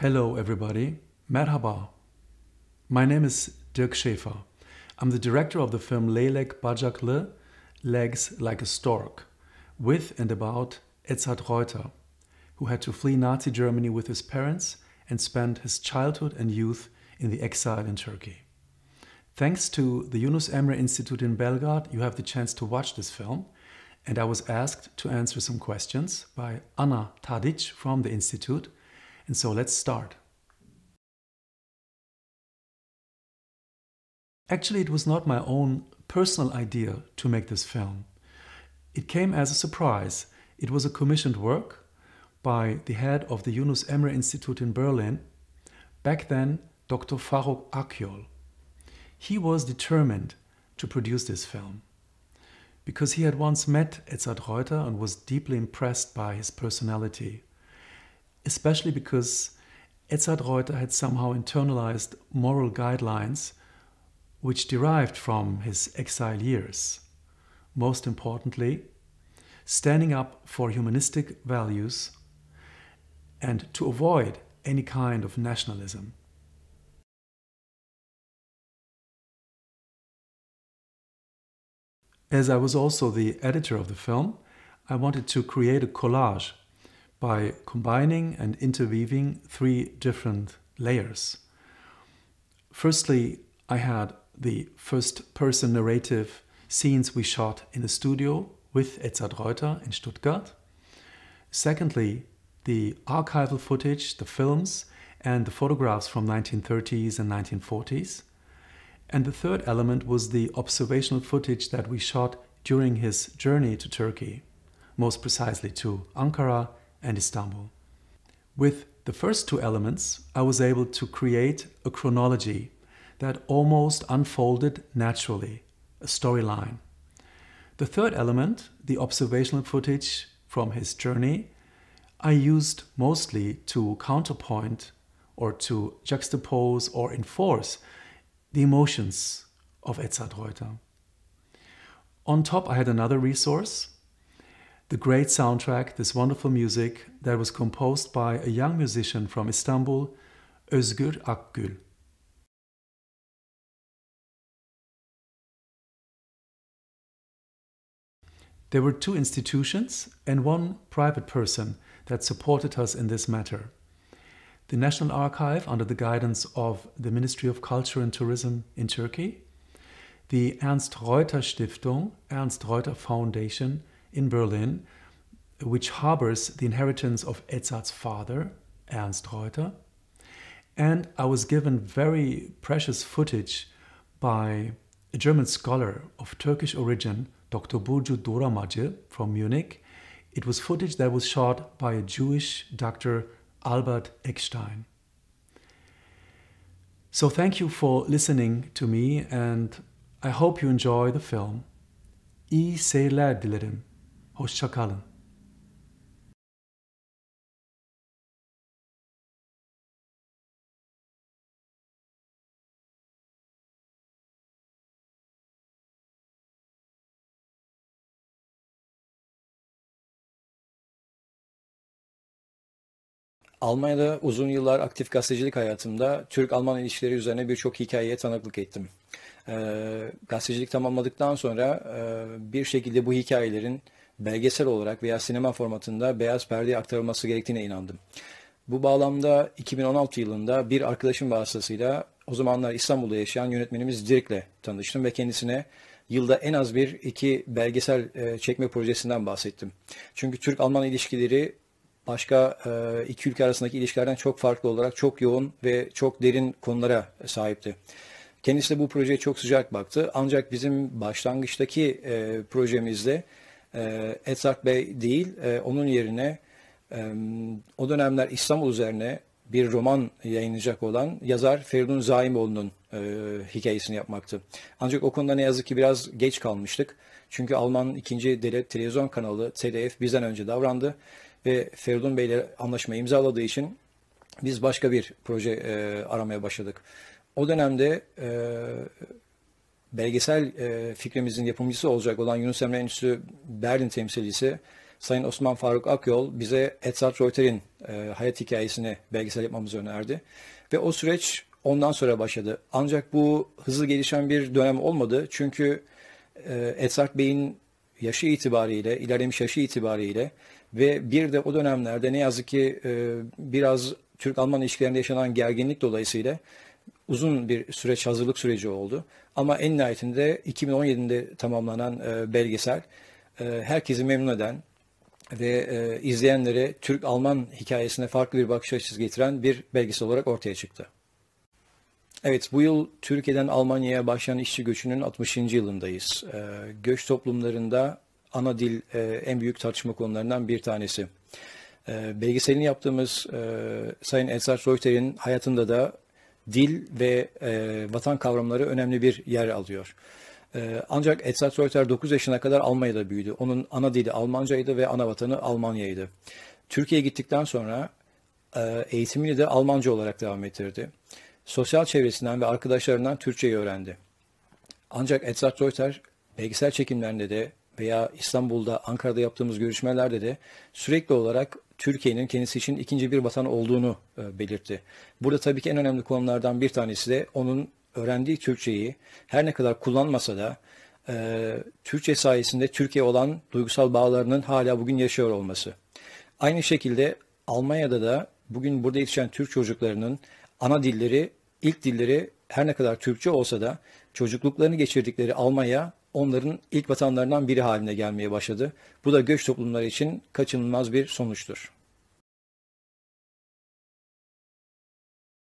Hello, everybody. Merhaba. My name is Dirk Schäfer. I'm the director of the film Lelek Bajaklı, Legs Like a Stork, with and about Edzard Reuter, who had to flee Nazi Germany with his parents and spend his childhood and youth in the exile in Turkey. Thanks to the Yunus Emre Institute in Belgrade, you have the chance to watch this film, and I was asked to answer some questions by Anna Tadic from the Institute and so let's start. Actually, it was not my own personal idea to make this film. It came as a surprise. It was a commissioned work by the head of the Yunus Emre Institute in Berlin, back then Dr. Faruk Akyol. He was determined to produce this film because he had once met Edzard Reuter and was deeply impressed by his personality especially because Edzard Reuter had somehow internalized moral guidelines which derived from his exile years. Most importantly, standing up for humanistic values and to avoid any kind of nationalism. As I was also the editor of the film, I wanted to create a collage by combining and interweaving three different layers. Firstly, I had the first person narrative scenes we shot in the studio with Edzard Reuter in Stuttgart. Secondly, the archival footage, the films, and the photographs from 1930s and 1940s. And the third element was the observational footage that we shot during his journey to Turkey, most precisely to Ankara and Istanbul. With the first two elements, I was able to create a chronology that almost unfolded naturally, a storyline. The third element, the observational footage from his journey, I used mostly to counterpoint or to juxtapose or enforce the emotions of Edzard Reuter. On top, I had another resource, the great soundtrack, this wonderful music that was composed by a young musician from Istanbul, Özgür Akgül. There were two institutions and one private person that supported us in this matter. The National Archive, under the guidance of the Ministry of Culture and Tourism in Turkey, the Ernst Reuter Stiftung, Ernst Reuter Foundation, in Berlin, which harbors the inheritance of Edzard's father, Ernst Reuter. And I was given very precious footage by a German scholar of Turkish origin, Dr. Burcu Majer from Munich. It was footage that was shot by a Jewish Dr. Albert Eckstein. So thank you for listening to me and I hope you enjoy the film. İyi seyirler dilerim. Hoşçakalın. Almanya'da uzun yıllar aktif gazetecilik hayatımda Türk-Alman ilişkileri üzerine birçok hikayeye tanıklık ettim. E, gazetecilik tamamladıktan sonra e, bir şekilde bu hikayelerin belgesel olarak veya sinema formatında beyaz perdeye aktarılması gerektiğine inandım. Bu bağlamda 2016 yılında bir arkadaşım vasıtasıyla o zamanlar İstanbul'da yaşayan yönetmenimiz Dirk'le tanıştım ve kendisine yılda en az bir iki belgesel e, çekme projesinden bahsettim. Çünkü Türk-Alman ilişkileri başka e, iki ülke arasındaki ilişkilerden çok farklı olarak çok yoğun ve çok derin konulara sahipti. Kendisi de bu projeye çok sıcak baktı. Ancak bizim başlangıçtaki e, projemizde e, Bey değil, e, onun yerine e, o dönemler İstanbul üzerine bir roman yayınlayacak olan yazar Feridun Zaimoğlu'nun e, hikayesini yapmaktı. Ancak o konuda ne yazık ki biraz geç kalmıştık. Çünkü Alman ikinci devlet televizyon kanalı TDF bizden önce davrandı ve Feridun Bey ile anlaşmayı imzaladığı için biz başka bir proje aramaya başladık. O dönemde belgesel e, fikrimizin yapımcısı olacak olan Yunus Emre Enstitüsü Berlin temsilcisi Sayın Osman Faruk Akyol bize Edzard Reuter'in e, hayat hikayesini belgesel yapmamızı önerdi. Ve o süreç ondan sonra başladı. Ancak bu hızlı gelişen bir dönem olmadı. Çünkü e, Edzard Bey'in yaşı itibariyle, ilerlemiş yaşı itibariyle ve bir de o dönemlerde ne yazık ki e, biraz Türk-Alman ilişkilerinde yaşanan gerginlik dolayısıyla uzun bir süreç, hazırlık süreci oldu. Ama en nihayetinde 2017'de tamamlanan e, belgesel e, herkesi memnun eden ve e, izleyenlere Türk-Alman hikayesine farklı bir bakış açısı getiren bir belgesel olarak ortaya çıktı. Evet, bu yıl Türkiye'den Almanya'ya başlayan işçi göçünün 60. yılındayız. E, göç toplumlarında ana dil e, en büyük tartışma konularından bir tanesi. E, belgeselini yaptığımız e, Sayın Ensar Soyter'in hayatında da dil ve e, vatan kavramları önemli bir yer alıyor. E, ancak Edzard Reuter 9 yaşına kadar Almanya'da büyüdü. Onun ana dili Almancaydı ve ana vatanı Almanya'ydı. Türkiye'ye gittikten sonra e, eğitimini de Almanca olarak devam ettirdi. Sosyal çevresinden ve arkadaşlarından Türkçeyi öğrendi. Ancak Edzard Reuter belgesel çekimlerinde de veya İstanbul'da, Ankara'da yaptığımız görüşmelerde de sürekli olarak Türkiye'nin kendisi için ikinci bir vatan olduğunu e, belirtti. Burada tabii ki en önemli konulardan bir tanesi de onun öğrendiği Türkçeyi her ne kadar kullanmasa da e, Türkçe sayesinde Türkiye olan duygusal bağlarının hala bugün yaşıyor olması. Aynı şekilde Almanya'da da bugün burada yetişen Türk çocuklarının ana dilleri, ilk dilleri her ne kadar Türkçe olsa da çocukluklarını geçirdikleri Almanya onların ilk vatanlarından biri haline gelmeye başladı. Bu da göç toplumları için kaçınılmaz bir sonuçtur.